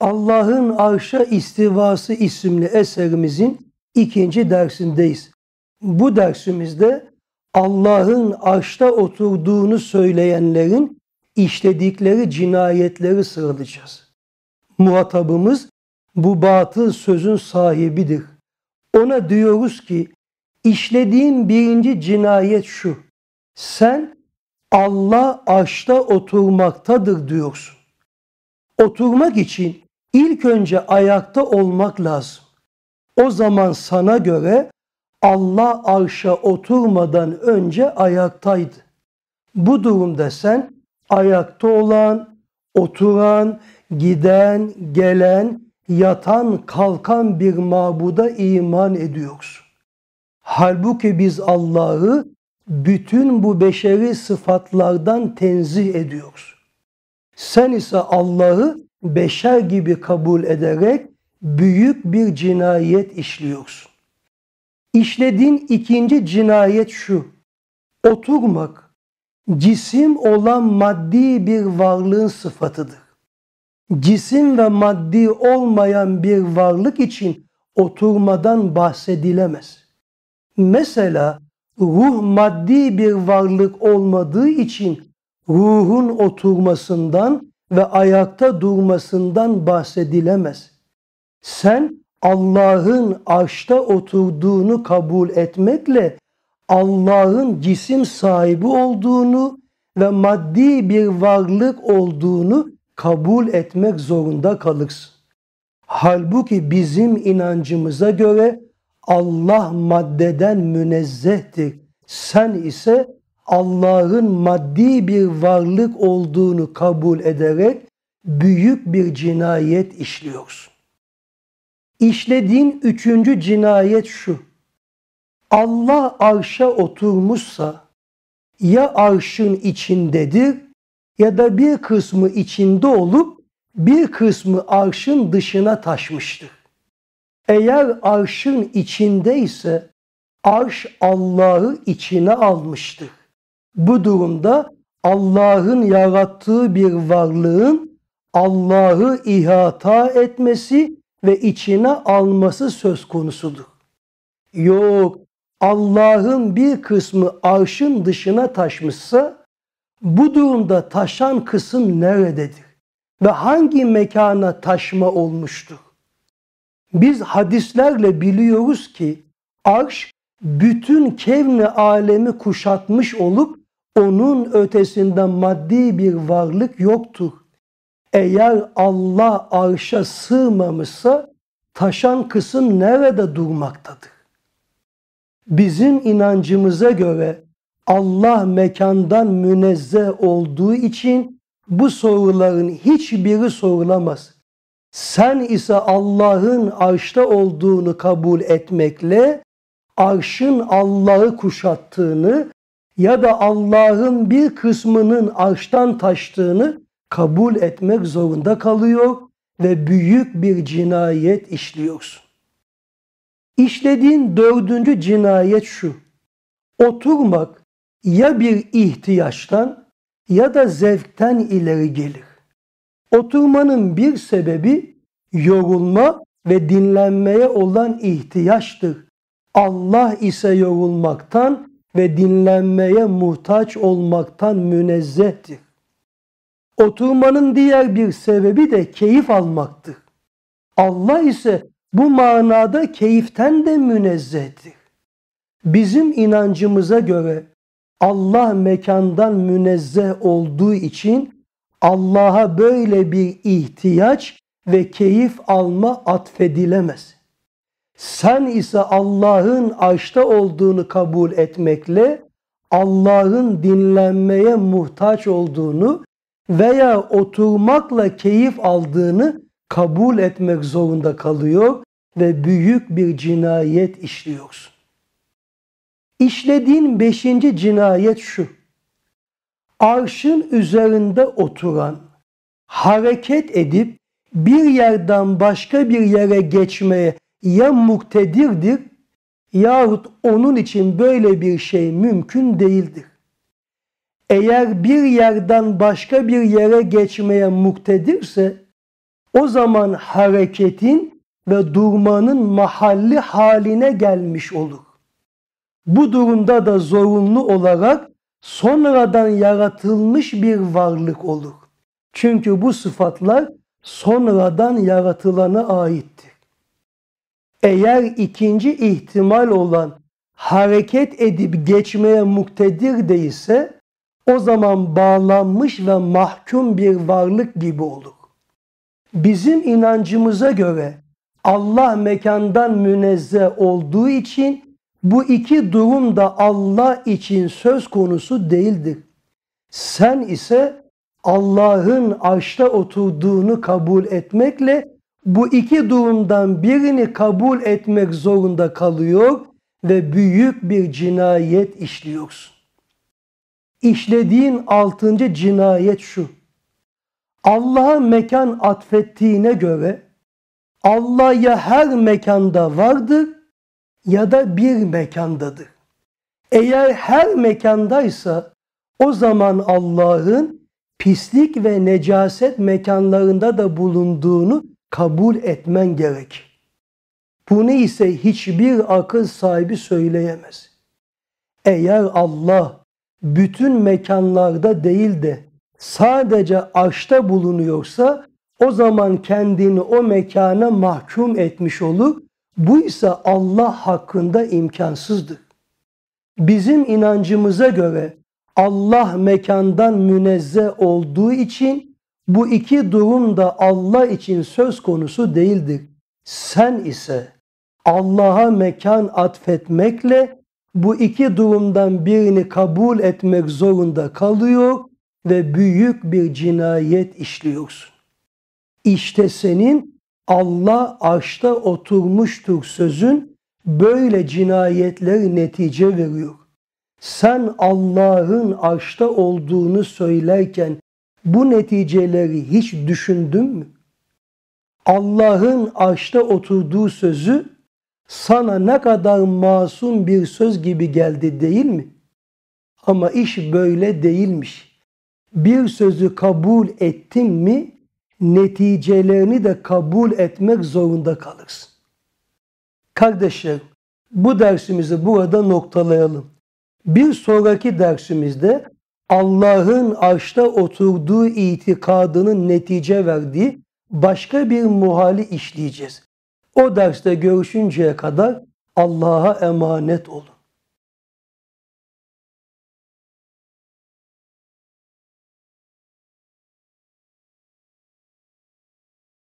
Allah'ın Arşa İstivası isimli eserimizin ikinci dersindeyiz. Bu dersimizde Allah'ın arşta oturduğunu söyleyenlerin işledikleri cinayetleri sıralayacağız. Muhatabımız bu batıl sözün sahibidir. Ona diyoruz ki işlediğin birinci cinayet şu. Sen Allah arşta oturmaktadır diyorsun. Oturmak için İlk önce ayakta olmak lazım. O zaman sana göre Allah arşa oturmadan önce ayaktaydı. Bu durumda sen ayakta olan, oturan, giden, gelen, yatan, kalkan bir mabuda iman ediyoruz. Halbuki biz Allah'ı bütün bu beşeri sıfatlardan tenzih ediyoruz. Sen ise Allah'ı beşer gibi kabul ederek büyük bir cinayet işliyorsun. İşlediğin ikinci cinayet şu. Oturmak cisim olan maddi bir varlığın sıfatıdır. Cisim ve maddi olmayan bir varlık için oturmadan bahsedilemez. Mesela ruh maddi bir varlık olmadığı için ruhun oturmasından ve ayakta durmasından bahsedilemez. Sen Allah'ın arşta oturduğunu kabul etmekle Allah'ın cisim sahibi olduğunu ve maddi bir varlık olduğunu kabul etmek zorunda kalırsın. Halbuki bizim inancımıza göre Allah maddeden münezzehtir. Sen ise Allah'ın maddi bir varlık olduğunu kabul ederek büyük bir cinayet işliyorsun. İşlediğin üçüncü cinayet şu. Allah arşa oturmuşsa ya arşın içindedir ya da bir kısmı içinde olup bir kısmı arşın dışına taşmıştır. Eğer arşın içindeyse arş Allah'ı içine almıştır. Bu durumda Allah'ın yarattığı bir varlığın Allah'ı ihata etmesi ve içine alması söz konusudur. Yok, Allah'ın bir kısmı arşın dışına taşmışsa bu durumda taşan kısım nerededir ve hangi mekana taşma olmuştur? Biz hadislerle biliyoruz ki arş bütün kevni alemi kuşatmış olup onun ötesinde maddi bir varlık yoktur. Eğer Allah arşa sığmamışsa taşan kısım nerede durmaktadır? Bizim inancımıza göre Allah mekandan münezzeh olduğu için bu soruların hiçbiri sorulamaz. Sen ise Allah'ın arşta olduğunu kabul etmekle arşın Allah'ı kuşattığını, ya da Allah'ın bir kısmının arştan taştığını kabul etmek zorunda kalıyor ve büyük bir cinayet işliyorsun. İşlediğin dördüncü cinayet şu. Oturmak ya bir ihtiyaçtan ya da zevkten ileri gelir. Oturmanın bir sebebi yorulma ve dinlenmeye olan ihtiyaçtır. Allah ise yorulmaktan ve dinlenmeye muhtaç olmaktan münezzehtir. Oturmanın diğer bir sebebi de keyif almaktır. Allah ise bu manada keyiften de münezzehtir. Bizim inancımıza göre Allah mekandan münezzeh olduğu için Allah'a böyle bir ihtiyaç ve keyif alma atfedilemez. Sen ise Allah'ın açta olduğunu kabul etmekle Allah'ın dinlenmeye muhtaç olduğunu veya oturmakla keyif aldığını kabul etmek zorunda kalıyor ve büyük bir cinayet işliyorsun. İşlediğin beşinci cinayet şu. Arşın üzerinde oturan, hareket edip bir yerden başka bir yere geçmeye ya muktedirdir yahut onun için böyle bir şey mümkün değildir. Eğer bir yerden başka bir yere geçmeye muktedirse o zaman hareketin ve durmanın mahalli haline gelmiş olur. Bu durumda da zorunlu olarak sonradan yaratılmış bir varlık olur. Çünkü bu sıfatlar sonradan yaratılana aittir eğer ikinci ihtimal olan hareket edip geçmeye muktedir değilse o zaman bağlanmış ve mahkum bir varlık gibi olur. Bizim inancımıza göre Allah mekandan münezzeh olduğu için bu iki durum da Allah için söz konusu değildir. Sen ise Allah'ın arşta oturduğunu kabul etmekle bu iki durumdan birini kabul etmek zorunda kalıyor ve büyük bir cinayet işliyorsun. İşlediğin altıncı cinayet şu. Allah'a mekan atfettiğine göre Allah ya her mekanda vardır ya da bir mekandadır. Eğer her mekandaysa o zaman Allah'ın pislik ve necaset mekanlarında da bulunduğunu kabul etmen gerek. Bunu ise hiçbir akıl sahibi söyleyemez. Eğer Allah bütün mekanlarda değil de sadece arşta bulunuyorsa o zaman kendini o mekana mahkum etmiş olur. Bu ise Allah hakkında imkansızdır. Bizim inancımıza göre Allah mekandan münezzeh olduğu için bu iki durum da Allah için söz konusu değildir. Sen ise Allah'a mekan atfetmekle bu iki durumdan birini kabul etmek zorunda kalıyor ve büyük bir cinayet işliyorsun. İşte senin Allah aşta oturmuştur sözün böyle cinayetler netice veriyor. Sen Allah'ın aşta olduğunu söylerken bu neticeleri hiç düşündün mü? Allah'ın arşta oturduğu sözü sana ne kadar masum bir söz gibi geldi değil mi? Ama iş böyle değilmiş. Bir sözü kabul ettin mi neticelerini de kabul etmek zorunda kalırsın. Kardeşler, bu dersimizi burada noktalayalım. Bir sonraki dersimizde Allah'ın arşta oturduğu itikadının netice verdiği başka bir muhali işleyeceğiz. O derste görüşünceye kadar Allah'a emanet olun.